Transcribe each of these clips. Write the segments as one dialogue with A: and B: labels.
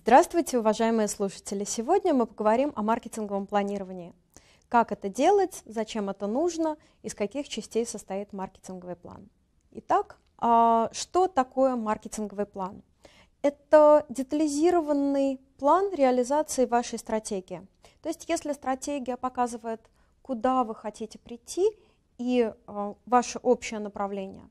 A: Здравствуйте, уважаемые слушатели! Сегодня мы поговорим о маркетинговом планировании. Как это делать, зачем это нужно, из каких частей состоит маркетинговый план. Итак, а, что такое маркетинговый план? Это детализированный план реализации вашей стратегии. То есть, если стратегия показывает, куда вы хотите прийти и а, ваше общее направление,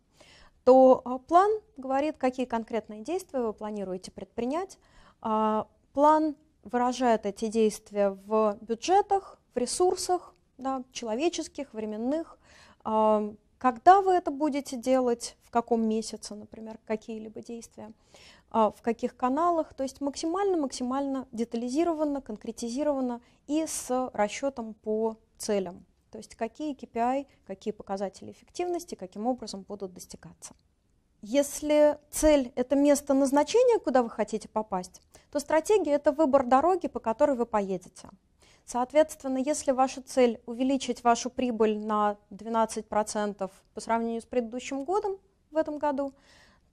A: то а, план говорит, какие конкретные действия вы планируете предпринять, а, план выражает эти действия в бюджетах, в ресурсах, да, человеческих, временных. А, когда вы это будете делать, в каком месяце, например, какие-либо действия, а, в каких каналах, то есть максимально-максимально детализированно, конкретизированно и с расчетом по целям, то есть какие KPI, какие показатели эффективности, каким образом будут достигаться. Если цель – это место назначения, куда вы хотите попасть, то стратегия – это выбор дороги, по которой вы поедете. Соответственно, если ваша цель – увеличить вашу прибыль на 12% по сравнению с предыдущим годом в этом году,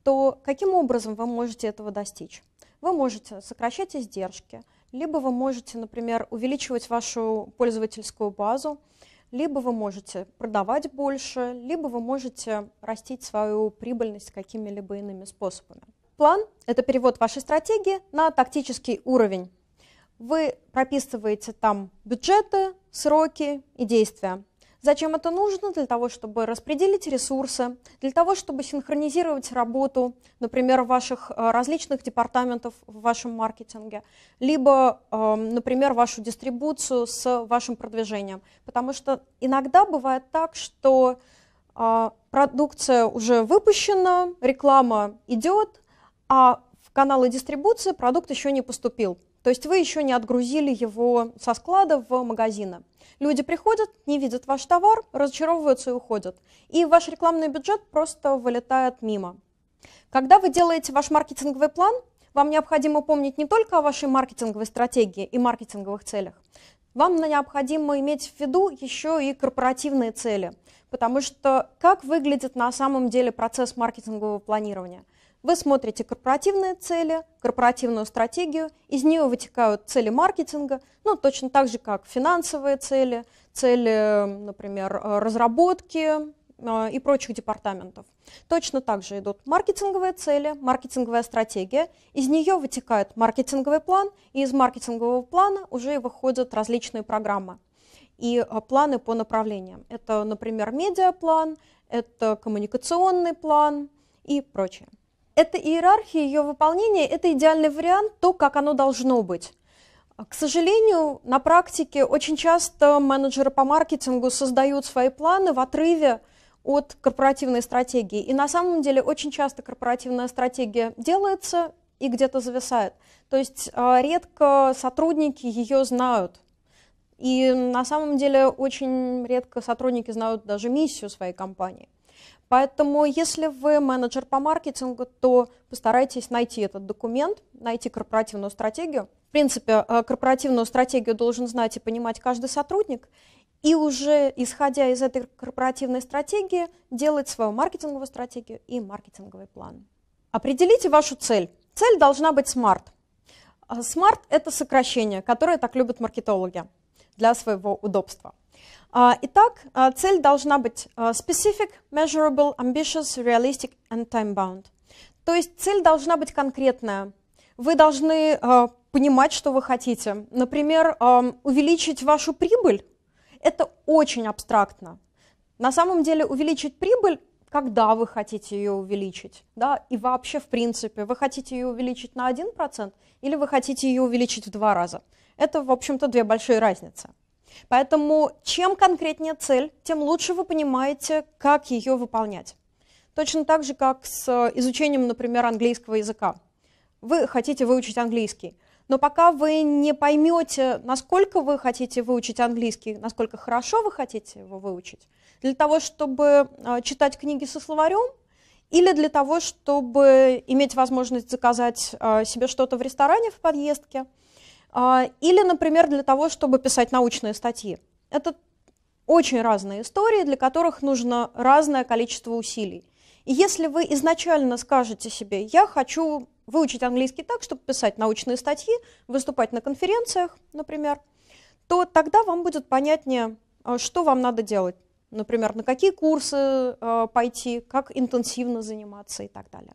A: то каким образом вы можете этого достичь? Вы можете сокращать издержки, либо вы можете, например, увеличивать вашу пользовательскую базу, либо вы можете продавать больше, либо вы можете растить свою прибыльность какими-либо иными способами. План – это перевод вашей стратегии на тактический уровень. Вы прописываете там бюджеты, сроки и действия. Зачем это нужно? Для того, чтобы распределить ресурсы, для того, чтобы синхронизировать работу, например, ваших э, различных департаментов в вашем маркетинге, либо, эм, например, вашу дистрибуцию с вашим продвижением. Потому что иногда бывает так, что э, продукция уже выпущена, реклама идет, а в каналы дистрибуции продукт еще не поступил. То есть вы еще не отгрузили его со склада в магазины. Люди приходят, не видят ваш товар, разочаровываются и уходят. И ваш рекламный бюджет просто вылетает мимо. Когда вы делаете ваш маркетинговый план, вам необходимо помнить не только о вашей маркетинговой стратегии и маркетинговых целях, вам необходимо иметь в виду еще и корпоративные цели, потому что как выглядит на самом деле процесс маркетингового планирования – вы смотрите корпоративные цели, корпоративную стратегию, из нее вытекают цели маркетинга, ну, точно так же, как финансовые цели, цели, например, э, разработки э, и прочих департаментов. Точно так же идут маркетинговые цели, маркетинговая стратегия, из нее вытекает маркетинговый план, и из маркетингового плана уже выходят различные программы и э, планы по направлениям. Это, например, медиаплан, это коммуникационный план и прочее эта иерархия, ее выполнение – это идеальный вариант, то, как оно должно быть. К сожалению, на практике очень часто менеджеры по маркетингу создают свои планы в отрыве от корпоративной стратегии. И на самом деле очень часто корпоративная стратегия делается и где-то зависает. То есть а, редко сотрудники ее знают. И на самом деле очень редко сотрудники знают даже миссию своей компании. Поэтому, если вы менеджер по маркетингу, то постарайтесь найти этот документ, найти корпоративную стратегию. В принципе, э, корпоративную стратегию должен знать и понимать каждый сотрудник. И уже исходя из этой корпоративной стратегии, делать свою маркетинговую стратегию и маркетинговый план. Определите вашу цель. Цель должна быть SMART. SMART э, это сокращение, которое так любят маркетологи для своего удобства. А, итак, а, цель должна быть а, specific, measurable, ambitious, realistic and time-bound. То есть цель должна быть конкретная. Вы должны понимать, что вы хотите. Например, увеличить вашу прибыль – это очень абстрактно. На самом деле увеличить прибыль когда вы хотите ее увеличить, да, и вообще, в принципе, вы хотите ее увеличить на 1% или вы хотите ее увеличить в два раза. Это, в общем-то, две большие разницы. Поэтому чем конкретнее цель, тем лучше вы понимаете, как ее выполнять. Точно так же, как с э, изучением, например, английского языка. Вы хотите выучить английский, но пока вы не поймете, насколько вы хотите выучить английский, насколько хорошо вы хотите его выучить, для того, чтобы э, читать книги со словарем, или для того, чтобы иметь возможность заказать э, себе что-то в ресторане в подъездке – а, или, например, для того, чтобы писать научные статьи. Это очень разные истории, для которых нужно разное количество усилий. И если вы изначально скажете себе, я хочу выучить английский так, чтобы писать научные статьи, выступать на конференциях, например, то тогда вам будет понятнее, а, что вам надо делать. Например, на какие курсы а, пойти, как интенсивно заниматься и так далее.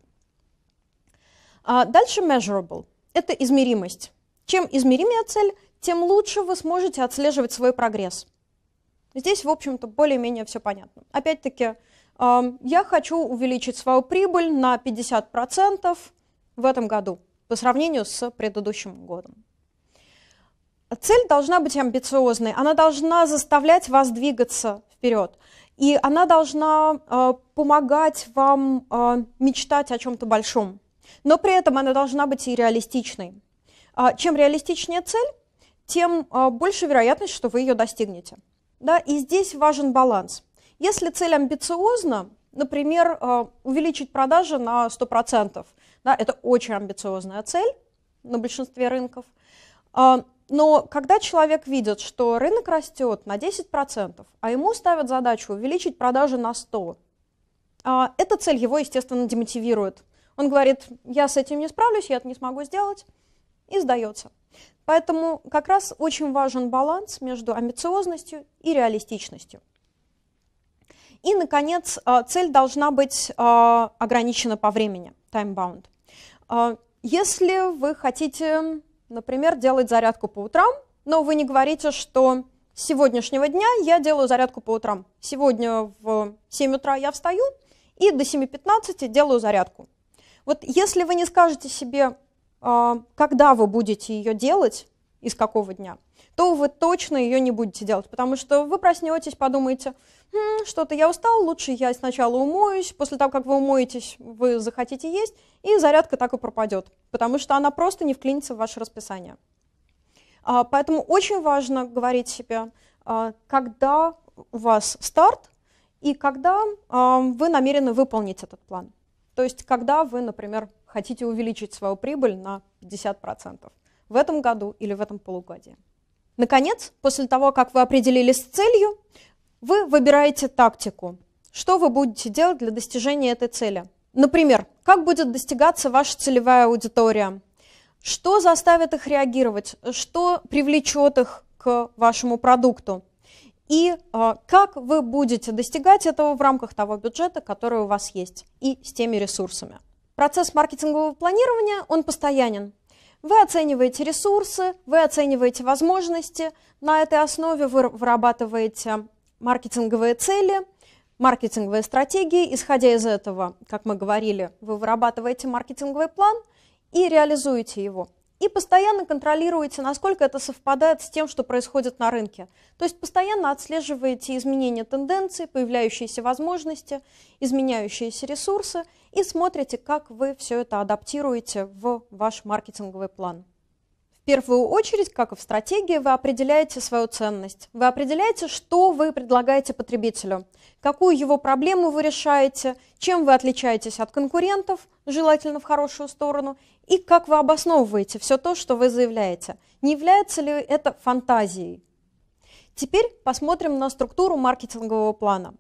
A: Дальше measurable – это измеримость. Чем измеримее цель, тем лучше вы сможете отслеживать свой прогресс. Здесь, в общем-то, более-менее все понятно. Опять-таки, я хочу увеличить свою прибыль на 50% в этом году по сравнению с предыдущим годом. Цель должна быть амбициозной, она должна заставлять вас двигаться вперед, и она должна э, помогать вам э, мечтать о чем-то большом, но при этом она должна быть и реалистичной. А чем реалистичнее цель, тем а, больше вероятность, что вы ее достигнете. Да? И здесь важен баланс. Если цель амбициозна, например, а, увеличить продажи на 100%, да, это очень амбициозная цель на большинстве рынков, но когда человек видит, что рынок растет на 10%, а ему ставят задачу увеличить продажи на 100%, эта цель его, естественно, демотивирует. Он говорит, я с этим не справлюсь, я это не смогу сделать, и сдается. Поэтому как раз очень важен баланс между амбициозностью и реалистичностью. И, наконец, а, цель должна быть а, ограничена по времени, time-bound. А, если вы хотите, например, делать зарядку по утрам, но вы не говорите, что с сегодняшнего дня я делаю зарядку по утрам. Сегодня в 7 утра я встаю и до 7.15 делаю зарядку. Вот если вы не скажете себе а, когда вы будете ее делать, из какого дня, то вы точно ее не будете делать, потому что вы проснетесь, подумаете, «М, «Хм, что-то я устал, лучше я сначала умоюсь, после того, как вы умоетесь, вы захотите есть, и зарядка так и пропадет, потому что она просто не вклинится в ваше расписание. А, поэтому очень важно говорить себе, а, когда у вас старт и когда вы намерены выполнить этот план. То есть, когда вы, например, хотите увеличить свою прибыль на 50% в этом году или в этом полугодии. Наконец, после того, как вы определились с целью, вы выбираете тактику, что вы будете делать для достижения этой цели. Например, как будет достигаться ваша целевая аудитория, что заставит их реагировать, что привлечет их к вашему продукту и э, как вы будете достигать этого в рамках того бюджета, который у вас есть и с теми ресурсами. Процесс маркетингового планирования, он постоянен. Вы оцениваете ресурсы, вы оцениваете возможности, на этой основе вы вырабатываете маркетинговые цели, маркетинговые стратегии. Исходя из этого, как мы говорили, вы вырабатываете маркетинговый план и реализуете его и постоянно контролируете, насколько это совпадает с тем, что происходит на рынке. То есть постоянно отслеживаете изменения тенденций, появляющиеся возможности, изменяющиеся ресурсы и смотрите, как вы все это адаптируете в ваш маркетинговый план. В первую очередь, как и в стратегии, вы определяете свою ценность. Вы определяете, что вы предлагаете потребителю, какую его проблему вы решаете, чем вы отличаетесь от конкурентов – желательно в хорошую сторону, и как вы обосновываете все то, что вы заявляете. Не является ли это фантазией? Теперь посмотрим на структуру маркетингового плана.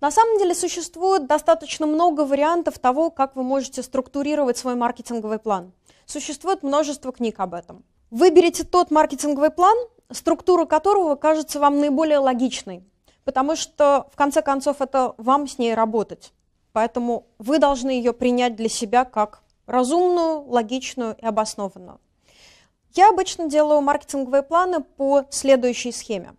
A: На самом деле существует достаточно много вариантов того, как вы можете структурировать свой маркетинговый план. Существует множество книг об этом. Выберите тот маркетинговый план, структура которого кажется вам наиболее логичной, потому что в конце концов это вам с ней работать. Поэтому вы должны ее принять для себя как разумную, логичную и обоснованную. Я обычно делаю маркетинговые планы по следующей схеме.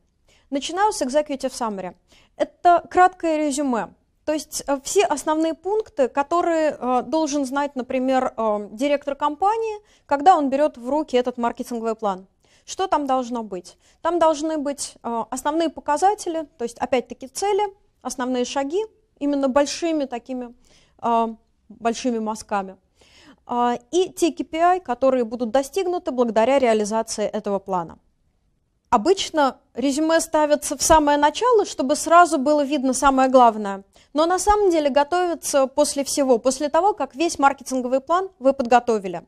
A: Начинаю с Executive Summary. Это краткое резюме, то есть э, все основные пункты, которые э, должен знать, например, э, директор компании, когда он берет в руки этот маркетинговый план. Что там должно быть? Там должны быть основные показатели, то есть опять-таки цели, основные шаги, именно большими такими а, большими мазками. А, и те KPI, которые будут достигнуты благодаря реализации этого плана. Обычно резюме ставится в самое начало, чтобы сразу было видно самое главное. Но на самом деле готовится после всего, после того, как весь маркетинговый план вы подготовили.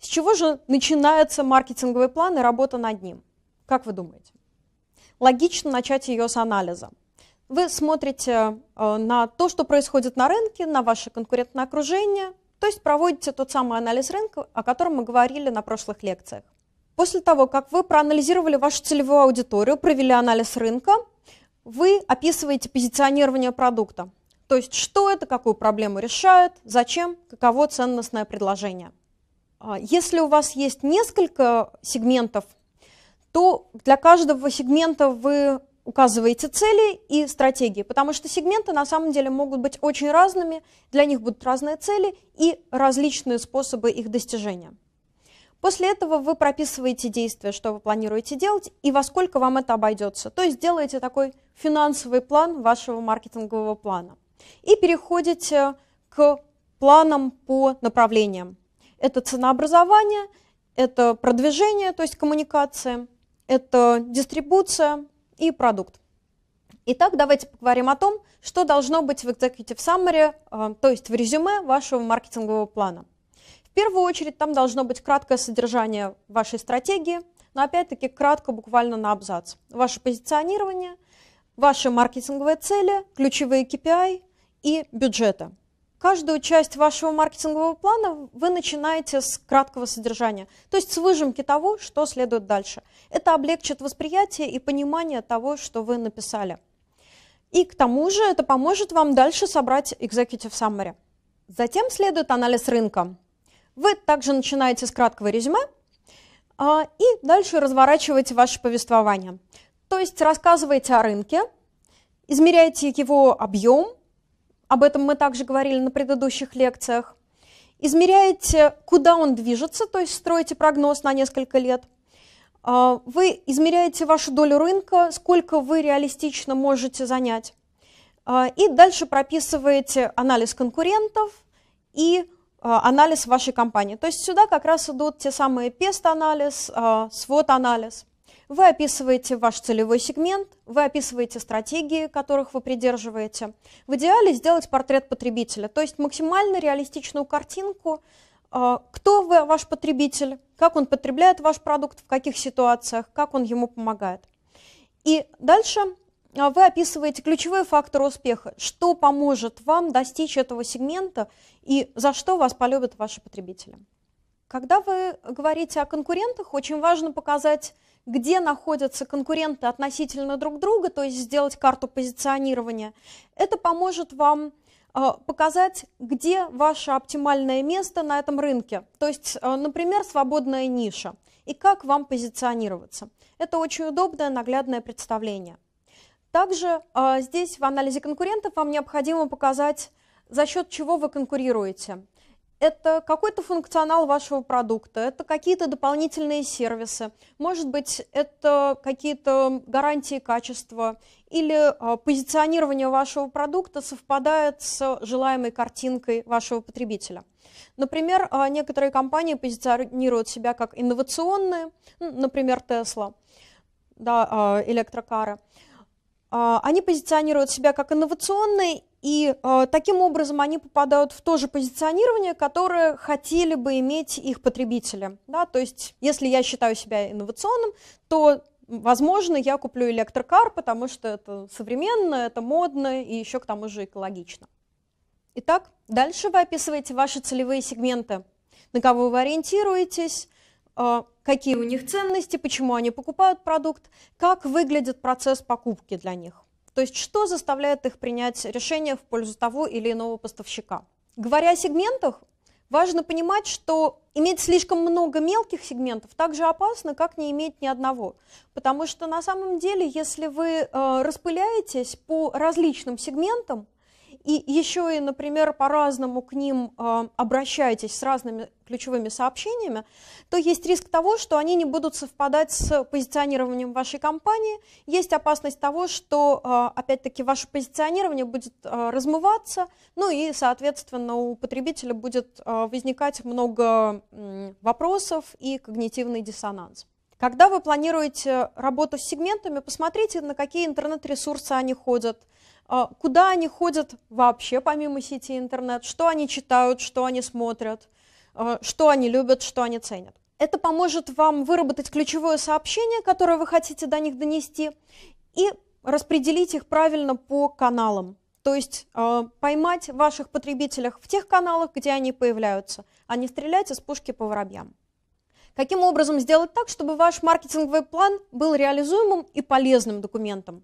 A: С чего же начинается маркетинговый план и работа над ним? Как вы думаете? Логично начать ее с анализа. Вы смотрите э, на то, что происходит на рынке, на ваше конкурентное окружение, то есть проводите тот самый анализ рынка, о котором мы говорили на прошлых лекциях. После того, как вы проанализировали вашу целевую аудиторию, провели анализ рынка, вы описываете позиционирование продукта. То есть что это, какую проблему решает, зачем, каково ценностное предложение. А, если у вас есть несколько сегментов, то для каждого сегмента вы указываете цели и стратегии, потому что сегменты на самом деле могут быть очень разными, для них будут разные цели и различные способы их достижения. После этого вы прописываете действия, что вы планируете делать и во сколько вам это обойдется. То есть делаете такой финансовый план вашего маркетингового плана. И переходите к планам по направлениям. Это ценообразование, это продвижение, то есть коммуникация, это дистрибуция, и продукт. Итак, давайте поговорим о том, что должно быть в Executive Summary, э, то есть в резюме вашего маркетингового плана. В первую очередь там должно быть краткое содержание вашей стратегии, но опять-таки кратко, буквально на абзац. Ваше позиционирование, ваши маркетинговые цели, ключевые KPI и бюджеты – Каждую часть вашего маркетингового плана вы начинаете с краткого содержания, то есть с выжимки того, что следует дальше. Это облегчит восприятие и понимание того, что вы написали. И к тому же это поможет вам дальше собрать Executive Summary. Затем следует анализ рынка. Вы также начинаете с краткого резюме а, и дальше разворачиваете ваше повествование. То есть рассказываете о рынке, измеряете его объем – об этом мы также говорили на предыдущих лекциях. Измеряете, куда он движется, то есть строите прогноз на несколько лет. А, вы измеряете вашу долю рынка, сколько вы реалистично можете занять. А, и дальше прописываете анализ конкурентов и а, анализ вашей компании. То есть сюда как раз идут те самые PEST-анализ, SWOT-анализ. Вы описываете ваш целевой сегмент, вы описываете стратегии, которых вы придерживаете. В идеале сделать портрет потребителя, то есть максимально реалистичную картинку, а, кто вы, ваш потребитель, как он потребляет ваш продукт, в каких ситуациях, как он ему помогает. И дальше а, вы описываете ключевые факторы успеха, что поможет вам достичь этого сегмента и за что вас полюбят ваши потребители. Когда вы говорите о конкурентах, очень важно показать где находятся конкуренты относительно друг друга, то есть сделать карту позиционирования. Это поможет вам э, показать, где ваше оптимальное место на этом рынке, то есть, э, например, свободная ниша, и как вам позиционироваться. Это очень удобное, наглядное представление. Также э, здесь в анализе конкурентов вам необходимо показать, за счет чего вы конкурируете – это какой-то функционал вашего продукта, это какие-то дополнительные сервисы, может быть, это какие-то гарантии качества или а, позиционирование вашего продукта совпадает с желаемой картинкой вашего потребителя. Например, а, некоторые компании позиционируют себя как инновационные, например, Tesla, да, а, электрокары. Они позиционируют себя как инновационные и э, таким образом они попадают в то же позиционирование, которое хотели бы иметь их потребители. Да? То есть, если я считаю себя инновационным, то, возможно, я куплю электрокар, потому что это современно, это модно и еще к тому же экологично. Итак, дальше вы описываете ваши целевые сегменты, на кого вы ориентируетесь, э, какие у них ценности, почему они покупают продукт, как выглядит процесс покупки для них. То есть что заставляет их принять решение в пользу того или иного поставщика? Говоря о сегментах, важно понимать, что иметь слишком много мелких сегментов так же опасно, как не иметь ни одного. Потому что на самом деле, если вы э, распыляетесь по различным сегментам, и еще и, например, по-разному к ним э, обращаетесь с разными ключевыми сообщениями, то есть риск того, что они не будут совпадать с позиционированием вашей компании, есть опасность того, что, э, опять-таки, ваше позиционирование будет э, размываться, ну и, соответственно, у потребителя будет э, возникать много э, вопросов и когнитивный диссонанс. Когда вы планируете работу с сегментами, посмотрите, на какие интернет-ресурсы они ходят – а, куда они ходят вообще помимо сети интернет, что они читают, что они смотрят, а, что они любят, что они ценят. Это поможет вам выработать ключевое сообщение, которое вы хотите до них донести, и распределить их правильно по каналам. То есть э, поймать ваших потребителях в тех каналах, где они появляются, а не стрелять из пушки по воробьям. Каким образом сделать так, чтобы ваш маркетинговый план был реализуемым и полезным документом?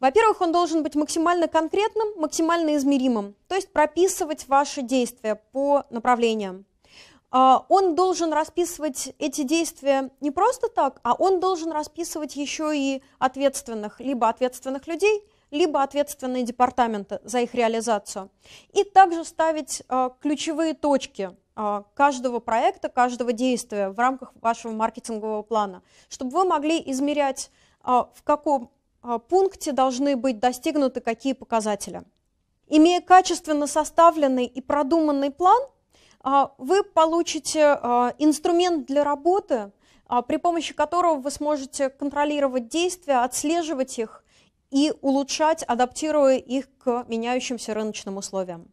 A: Во-первых, он должен быть максимально конкретным, максимально измеримым, то есть прописывать ваши действия по направлениям. А, он должен расписывать эти действия не просто так, а он должен расписывать еще и ответственных, либо ответственных людей, либо ответственные департаменты за их реализацию. И также ставить э, ключевые точки э, каждого проекта, каждого действия в рамках вашего маркетингового плана, чтобы вы могли измерять, э, в каком пункте должны быть достигнуты какие показатели. Имея качественно составленный и продуманный план, вы получите инструмент для работы, при помощи которого вы сможете контролировать действия, отслеживать их и улучшать, адаптируя их к меняющимся рыночным условиям.